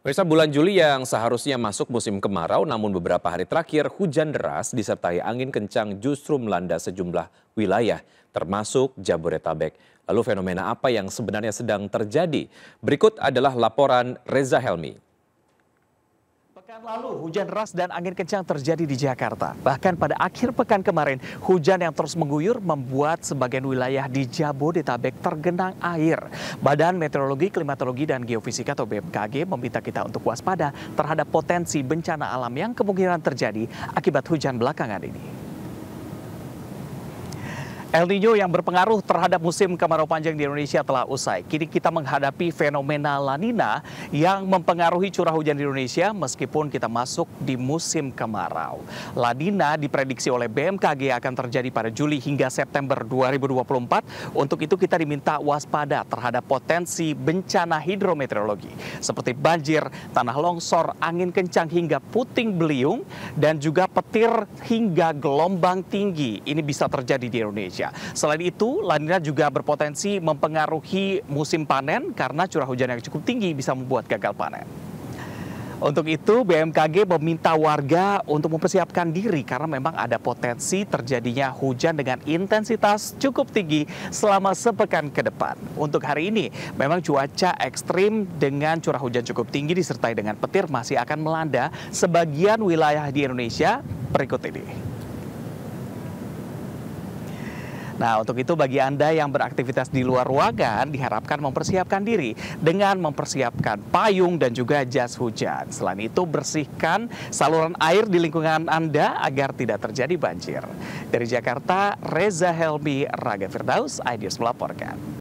Pemirsa bulan Juli yang seharusnya masuk musim kemarau namun beberapa hari terakhir hujan deras disertai angin kencang justru melanda sejumlah wilayah termasuk Jabodetabek. Lalu fenomena apa yang sebenarnya sedang terjadi? Berikut adalah laporan Reza Helmi. Pekan lalu, hujan deras dan angin kencang terjadi di Jakarta. Bahkan pada akhir pekan kemarin, hujan yang terus mengguyur membuat sebagian wilayah di Jabodetabek tergenang air. Badan Meteorologi, Klimatologi, dan Geofisika atau BMKG meminta kita untuk waspada terhadap potensi bencana alam yang kemungkinan terjadi akibat hujan belakangan ini. El Nino yang berpengaruh terhadap musim kemarau panjang di Indonesia telah usai. Kini kita menghadapi fenomena La Nina yang mempengaruhi curah hujan di Indonesia meskipun kita masuk di musim kemarau. La Nina diprediksi oleh BMKG akan terjadi pada Juli hingga September 2024. Untuk itu kita diminta waspada terhadap potensi bencana hidrometeorologi seperti banjir, tanah longsor, angin kencang hingga puting beliung dan juga petir hingga gelombang tinggi. Ini bisa terjadi di Indonesia. Indonesia. Selain itu, lanina juga berpotensi mempengaruhi musim panen karena curah hujan yang cukup tinggi bisa membuat gagal panen. Untuk itu BMKG meminta warga untuk mempersiapkan diri karena memang ada potensi terjadinya hujan dengan intensitas cukup tinggi selama sepekan ke depan. Untuk hari ini memang cuaca ekstrim dengan curah hujan cukup tinggi disertai dengan petir masih akan melanda sebagian wilayah di Indonesia berikut ini. Nah, untuk itu bagi Anda yang beraktivitas di luar ruangan diharapkan mempersiapkan diri dengan mempersiapkan payung dan juga jas hujan. Selain itu, bersihkan saluran air di lingkungan Anda agar tidak terjadi banjir. Dari Jakarta, Reza Helmi, Raga Firdaus, IDS melaporkan.